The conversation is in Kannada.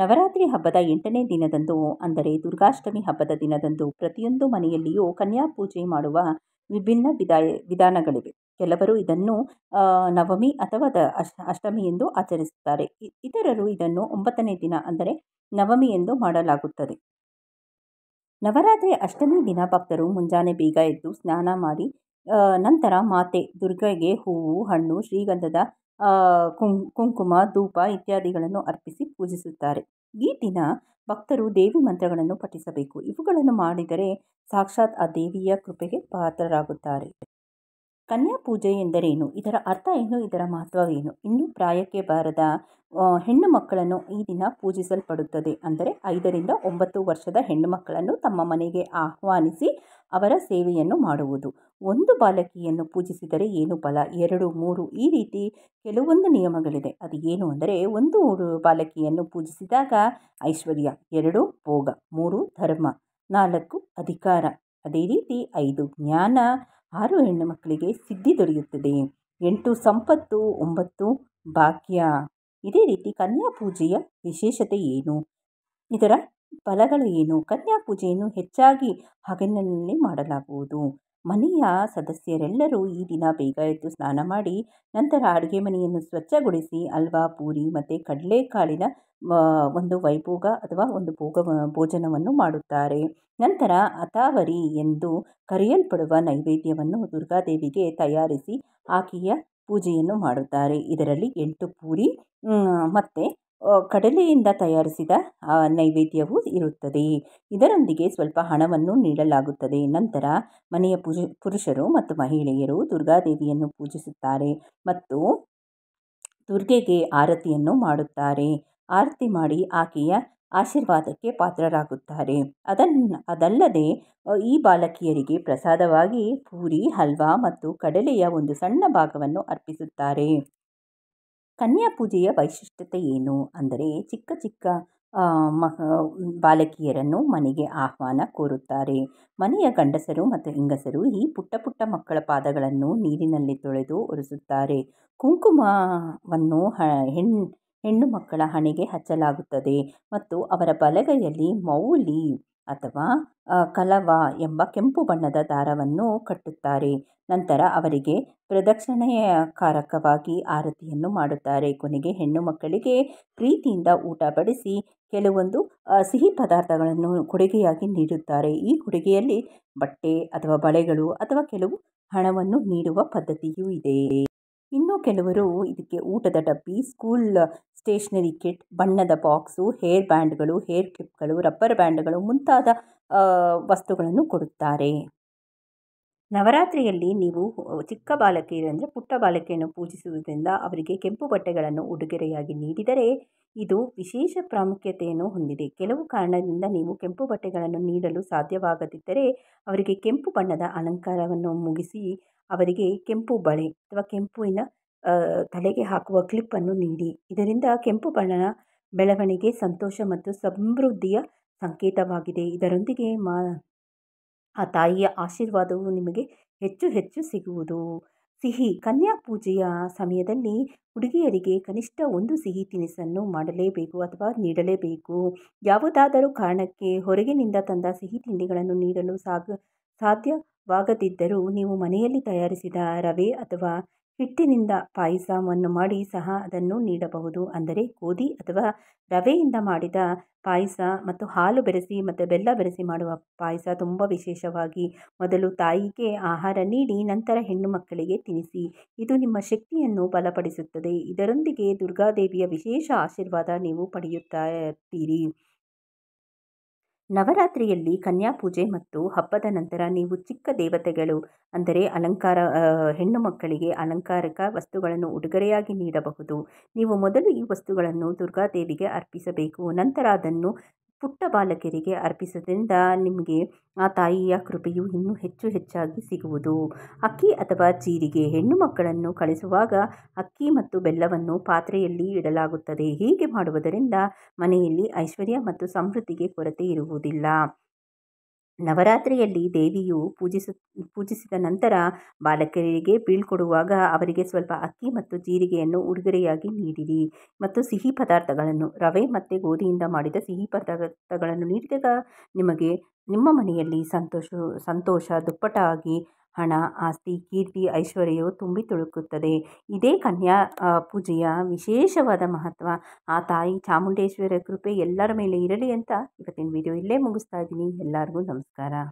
ನವರಾತ್ರಿ ಹಬ್ಬದ ಎಂಟನೇ ದಿನದಂದು ಅಂದರೆ ದುರ್ಗಾಷ್ಟಮಿ ಹಬ್ಬದ ದಿನದಂದು ಪ್ರತಿಯೊಂದು ಮನೆಯಲ್ಲಿಯೂ ಕನ್ಯಾ ಪೂಜೆ ಮಾಡುವ ವಿಭಿನ್ನ ವಿಧಾಯ ವಿಧಾನಗಳಿವೆ ಕೆಲವರು ಇದನ್ನು ನವಮಿ ಅಥವಾ ದ ಅಷ್ಟಮಿ ಎಂದು ಆಚರಿಸುತ್ತಾರೆ ಇತರರು ಇದನ್ನು ಒಂಬತ್ತನೇ ದಿನ ಅಂದರೆ ನವಮಿ ಎಂದು ಮಾಡಲಾಗುತ್ತದೆ ನವರಾತ್ರಿ ಅಷ್ಟಮಿ ದಿನ ಭಕ್ತರು ಮುಂಜಾನೆ ಬೀಗ ಎದ್ದು ಸ್ನಾನ ಮಾಡಿ ನಂತರ ಮಾತೆ ದುರ್ಗೆಗೆ ಹೂವು ಹಣ್ಣು ಶ್ರೀಗಂಧದ ಕುಂ ಕುಂಕುಮ ಧೂಪ ಇತ್ಯಾದಿಗಳನ್ನು ಅರ್ಪಿಸಿ ಪೂಜಿಸುತ್ತಾರೆ ಈ ದಿನ ಭಕ್ತರು ದೇವಿ ಮಂತ್ರಗಳನ್ನು ಪಠಿಸಬೇಕು ಇವುಗಳನ್ನು ಮಾಡಿದರೆ ಸಾಕ್ಷಾತ್ ಆ ದೇವಿಯ ಕೃಪೆಗೆ ಪಾತ್ರರಾಗುತ್ತಾರೆ ಕನ್ಯಾ ಪೂಜೆ ಎಂದರೇನು ಇದರ ಅರ್ಥ ಏನು ಇದರ ಮಹತ್ವವೇನು ಇನ್ನು ಪ್ರಾಯಕ್ಕೆ ಬಾರದ ಹೆಣ್ಣು ಮಕ್ಕಳನ್ನು ಈ ದಿನ ಪೂಜಿಸಲ್ಪಡುತ್ತದೆ ಅಂದರೆ ಐದರಿಂದ ಒಂಬತ್ತು ವರ್ಷದ ಹೆಣ್ಣು ಮಕ್ಕಳನ್ನು ತಮ್ಮ ಮನೆಗೆ ಆಹ್ವಾನಿಸಿ ಅವರ ಸೇವೆಯನ್ನು ಮಾಡುವುದು ಒಂದು ಬಾಲಕಿಯನ್ನು ಪೂಜಿಸಿದರೆ ಏನು ಫಲ ಎರಡು ಮೂರು ಈ ರೀತಿ ಕೆಲವೊಂದು ನಿಯಮಗಳಿದೆ ಅದು ಏನು ಅಂದರೆ ಒಂದು ಬಾಲಕಿಯನ್ನು ಪೂಜಿಸಿದಾಗ ಐಶ್ವರ್ಯ ಎರಡು ಭೋಗ ಮೂರು ಧರ್ಮ ನಾಲ್ಕು ಅಧಿಕಾರ ಅದೇ ರೀತಿ ಐದು ಜ್ಞಾನ ಆರು ಹೆಣ್ಣು ಮಕ್ಕಳಿಗೆ ಸಿದ್ಧಿ ದೊರೆಯುತ್ತದೆ ಎಂಟು ಸಂಪತ್ತು ಒಂಬತ್ತು ಭಾಗ್ಯ ಇದೇ ರೀತಿ ಕನ್ಯಾ ಪೂಜೆಯ ವಿಶೇಷತೆ ಏನು ಇದರ ಫಲಗಳು ಏನು ಕನ್ಯಾ ಪೂಜೆಯನ್ನು ಹೆಚ್ಚಾಗಿ ಹಗಲಿನಲ್ಲಿ ಮಾಡಲಾಗುವುದು ಮನೆಯ ಸದಸ್ಯರೆಲ್ಲರೂ ಈ ದಿನ ಬೇಗ ಎದ್ದು ಸ್ನಾನ ಮಾಡಿ ನಂತರ ಅಡುಗೆ ಮನೆಯನ್ನು ಸ್ವಚ್ಛಗೊಳಿಸಿ ಅಲ್ವಾ ಪೂರಿ ಮತ್ತು ಕಡಲೆಕಾಳಿನ ಒಂದು ವೈಭೋಗ ಅಥವಾ ಒಂದು ಭೋಗ ಭೋಜನವನ್ನು ಮಾಡುತ್ತಾರೆ ನಂತರ ಅತಾವರಿ ಎಂದು ಕರೆಯಲ್ಪಡುವ ನೈವೇದ್ಯವನ್ನು ದುರ್ಗಾದೇವಿಗೆ ತಯಾರಿಸಿ ಆಕೆಯ ಪೂಜೆಯನ್ನು ಮಾಡುತ್ತಾರೆ ಇದರಲ್ಲಿ ಎಂಟು ಪೂರಿ ಮತ್ತು ಕಡಲೆಯಿಂದ ತಯಾರಿಸಿದ ನೈವೇದ್ಯವೂ ಇರುತ್ತದೆ ಇದರೊಂದಿಗೆ ಸ್ವಲ್ಪ ಹಣವನ್ನು ನೀಡಲಾಗುತ್ತದೆ ನಂತರ ಮನೆಯ ಪುಜ ಪುರುಷರು ಮತ್ತು ಮಹಿಳೆಯರು ದುರ್ಗಾದೇವಿಯನ್ನು ಪೂಜಿಸುತ್ತಾರೆ ಮತ್ತು ದುರ್ಗೆಗೆ ಆರತಿಯನ್ನು ಮಾಡುತ್ತಾರೆ ಆರತಿ ಮಾಡಿ ಆಕೆಯ ಆಶೀರ್ವಾದಕ್ಕೆ ಪಾತ್ರರಾಗುತ್ತಾರೆ ಅದನ್ನು ಅದಲ್ಲದೆ ಈ ಬಾಲಕಿಯರಿಗೆ ಪ್ರಸಾದವಾಗಿ ಪೂರಿ ಹಲ್ವಾ ಮತ್ತು ಕಡಲೆಯ ಒಂದು ಸಣ್ಣ ಭಾಗವನ್ನು ಅರ್ಪಿಸುತ್ತಾರೆ ಕನ್ಯಾ ಪೂಜೆಯ ವೈಶಿಷ್ಟ್ಯತೆ ಏನು ಅಂದರೆ ಚಿಕ್ಕ ಚಿಕ್ಕ ಮಹ ಬಾಲಕಿಯರನ್ನು ಮನೆಗೆ ಆಹ್ವಾನ ಕೋರುತ್ತಾರೆ ಮನೆಯ ಗಂಡಸರು ಮತ್ತು ಹೆಂಗಸರು ಈ ಪುಟ್ಟ ಪುಟ್ಟ ಮಕ್ಕಳ ಪಾದಗಳನ್ನು ನೀರಿನಲ್ಲಿ ತೊಳೆದು ಒರೆಸುತ್ತಾರೆ ಕುಂಕುಮವನ್ನು ಹೆಣ್ಣು ಹೆಣ್ಣು ಮಕ್ಕಳ ಹಣೆಗೆ ಹಚ್ಚಲಾಗುತ್ತದೆ ಮತ್ತು ಅವರ ಬಲಗೈಯಲ್ಲಿ ಮೌಲಿ ಅಥವಾ ಕಲವ ಎಂಬ ಕೆಂಪು ಬಣ್ಣದ ದಾರವನ್ನು ಕಟ್ಟುತ್ತಾರೆ ನಂತರ ಅವರಿಗೆ ಪ್ರದಕ್ಷಿಣೆಯ ಕಾರಕವಾಗಿ ಆರತಿಯನ್ನು ಮಾಡುತ್ತಾರೆ ಕೊನೆಗೆ ಹೆಣ್ಣು ಮಕ್ಕಳಿಗೆ ಪ್ರೀತಿಯಿಂದ ಊಟ ಬಡಿಸಿ ಕೆಲವೊಂದು ಸಿಹಿ ಪದಾರ್ಥಗಳನ್ನು ಕೊಡುಗೆಯಾಗಿ ನೀಡುತ್ತಾರೆ ಈ ಕೊಡುಗೆಯಲ್ಲಿ ಬಟ್ಟೆ ಅಥವಾ ಬಳೆಗಳು ಅಥವಾ ಕೆಲವು ಹಣವನ್ನು ನೀಡುವ ಪದ್ಧತಿಯೂ ಇದೆ ಇನ್ನು ಕೆಲವರು ಇದಕ್ಕೆ ಊಟದ ಡಬ್ಬಿ ಸ್ಕೂಲ್ ಸ್ಟೇಷನರಿ ಕಿಟ್ ಬಣ್ಣದ ಬಾಕ್ಸು ಹೇರ್ ಬ್ಯಾಂಡ್ಗಳು ಹೇರ್ ಕ್ಲಿಪ್ಗಳು ರಬ್ಬರ್ ಬ್ಯಾಂಡ್ಗಳು ಮುಂತಾದ ವಸ್ತುಗಳನ್ನು ಕೊಡುತ್ತಾರೆ ನವರಾತ್ರಿಯಲ್ಲಿ ನೀವು ಚಿಕ್ಕ ಬಾಲಕಿಯರು ಅಂದರೆ ಪುಟ್ಟ ಬಾಲಕಿಯನ್ನು ಪೂಜಿಸುವುದರಿಂದ ಅವರಿಗೆ ಕೆಂಪು ಬಟ್ಟೆಗಳನ್ನು ಉಡುಗೆರೆಯಾಗಿ ನೀಡಿದರೆ ಇದು ವಿಶೇಷ ಪ್ರಾಮುಖ್ಯತೆಯನ್ನು ಹೊಂದಿದೆ ಕೆಲವು ಕಾರಣದಿಂದ ನೀವು ಕೆಂಪು ಬಟ್ಟೆಗಳನ್ನು ನೀಡಲು ಸಾಧ್ಯವಾಗದಿದ್ದರೆ ಅವರಿಗೆ ಕೆಂಪು ಬಣ್ಣದ ಅಲಂಕಾರವನ್ನು ಮುಗಿಸಿ ಅವರಿಗೆ ಕೆಂಪು ಬಳೆ ಅಥವಾ ಕೆಂಪುವಿನ ತಲೆಗೆ ಹಾಕುವ ಕ್ಲಿಪ್ಪನ್ನು ನೀಡಿ ಇದರಿಂದ ಕೆಂಪು ಬಣ್ಣನ ಬೆಳವಣಿಗೆ ಸಂತೋಷ ಮತ್ತು ಸಮೃದ್ಧಿಯ ಸಂಕೇತವಾಗಿದೆ ಇದರೊಂದಿಗೆ ಮಾ ಆ ತಾಯಿಯ ಆಶೀರ್ವಾದವು ನಿಮಗೆ ಹೆಚ್ಚು ಹೆಚ್ಚು ಸಿಗುವುದು ಸಿಹಿ ಕನ್ಯಾ ಪೂಜೆಯ ಸಮಯದಲ್ಲಿ ಹುಡುಗಿಯರಿಗೆ ಕನಿಷ್ಠ ಒಂದು ಸಿಹಿ ತಿನಿಸನ್ನು ಮಾಡಲೇಬೇಕು ಅಥವಾ ನೀಡಲೇಬೇಕು ಯಾವುದಾದರೂ ಕಾರಣಕ್ಕೆ ಹೊರಗಿನಿಂದ ತಂದ ಸಿಹಿ ತಿಂಡಿಗಳನ್ನು ನೀಡಲು ಸಾಗ ಸಾಧ್ಯವಾಗದಿದ್ದರೂ ನೀವು ಮನೆಯಲ್ಲಿ ತಯಾರಿಸಿದ ರವೆ ಅಥವಾ ಹಿಟ್ಟಿನಿಂದ ಪಾಯಸವನ್ನು ಮಾಡಿ ಸಹ ಅದನ್ನು ನೀಡಬಹುದು ಅಂದರೆ ಗೋಧಿ ಅಥವಾ ರವೆಯಿಂದ ಮಾಡಿದ ಪಾಯಸ ಮತ್ತು ಹಾಲು ಬೆರೆಸಿ ಮತ್ತು ಬೆಲ್ಲ ಬೆರೆಸಿ ಮಾಡುವ ಪಾಯಸ ತುಂಬ ವಿಶೇಷವಾಗಿ ಮೊದಲು ತಾಯಿಗೆ ಆಹಾರ ನೀಡಿ ನಂತರ ಹೆಣ್ಣು ಮಕ್ಕಳಿಗೆ ತಿನ್ನಿಸಿ ಇದು ನಿಮ್ಮ ಶಕ್ತಿಯನ್ನು ಬಲಪಡಿಸುತ್ತದೆ ಇದರೊಂದಿಗೆ ದುರ್ಗಾದೇವಿಯ ವಿಶೇಷ ಆಶೀರ್ವಾದ ನೀವು ಪಡೆಯುತ್ತಾ ನವರಾತ್ರಿಯಲ್ಲಿ ಕನ್ಯಾಪೂಜೆ ಮತ್ತು ಹಬ್ಬದ ನಂತರ ನೀವು ಚಿಕ್ಕ ದೇವತೆಗಳು ಅಂದರೆ ಅಲಂಕಾರ ಹೆಣ್ಣು ಮಕ್ಕಳಿಗೆ ಅಲಂಕಾರಕ ವಸ್ತುಗಳನ್ನು ಉಡುಗೊರೆಯಾಗಿ ನೀಡಬಹುದು ನೀವು ಮೊದಲು ಈ ವಸ್ತುಗಳನ್ನು ದುರ್ಗಾದೇವಿಗೆ ಅರ್ಪಿಸಬೇಕು ನಂತರ ಅದನ್ನು ಪುಟ್ಟ ಬಾಲಕಿಯರಿಗೆ ಅರ್ಪಿಸೋದ್ರಿಂದ ನಿಮಗೆ ಆ ತಾಯಿಯ ಕೃಪೆಯು ಇನ್ನೂ ಹೆಚ್ಚು ಹೆಚ್ಚಾಗಿ ಸಿಗುವುದು ಅಕ್ಕಿ ಅಥವಾ ಜೀರಿಗೆ ಹೆಣ್ಣು ಮಕ್ಕಳನ್ನು ಕಳಿಸುವಾಗ ಅಕ್ಕಿ ಮತ್ತು ಬೆಲ್ಲವನ್ನು ಪಾತ್ರೆಯಲ್ಲಿ ಇಡಲಾಗುತ್ತದೆ ಹೀಗೆ ಮಾಡುವುದರಿಂದ ಮನೆಯಲ್ಲಿ ಐಶ್ವರ್ಯ ಮತ್ತು ಸಮೃದ್ಧಿಗೆ ಕೊರತೆ ಇರುವುದಿಲ್ಲ ನವರಾತ್ರಿಯಲ್ಲಿ ದೇವಿಯು ಪೂಜಿಸ ಪೂಜಿಸಿದ ನಂತರ ಬಾಲಕರಿಗೆ ಬೀಳ್ಕೊಡುವಾಗ ಅವರಿಗೆ ಸ್ವಲ್ಪ ಅಕ್ಕಿ ಮತ್ತು ಜೀರಿಗೆಯನ್ನು ಉಡುಗೊರೆಯಾಗಿ ನೀಡಿರಿ ಮತ್ತು ಸಿಹಿ ಪದಾರ್ಥಗಳನ್ನು ರವೆ ಮತ್ತು ಗೋಧಿಯಿಂದ ಮಾಡಿದ ಸಿಹಿ ಪದಾರ್ಥಗಳನ್ನು ನೀಡಿದಾಗ ನಿಮಗೆ ನಿಮ್ಮ ಮನೆಯಲ್ಲಿ ಸಂತೋಷ ಸಂತೋಷ ದುಪ್ಪಟ್ಟಾಗಿ ಹಣ ಆಸ್ತಿ ಕೀರ್ತಿ ಐಶ್ವರ್ಯವು ತುಂಬಿ ತುಳುಕುತ್ತದೆ ಇದೇ ಕನ್ಯಾ ಪೂಜೆಯ ವಿಶೇಷವಾದ ಮಹತ್ವ ಆ ತಾಯಿ ಚಾಮುಂಡೇಶ್ವರ ಕೃಪೆ ಎಲ್ಲರ ಮೇಲೆ ಇರಲಿ ಅಂತ ಇವತ್ತಿನ ವಿಡಿಯೋ ಇಲ್ಲೇ ಮುಗಿಸ್ತಾ ಇದ್ದೀನಿ ಎಲ್ಲರಿಗೂ ನಮಸ್ಕಾರ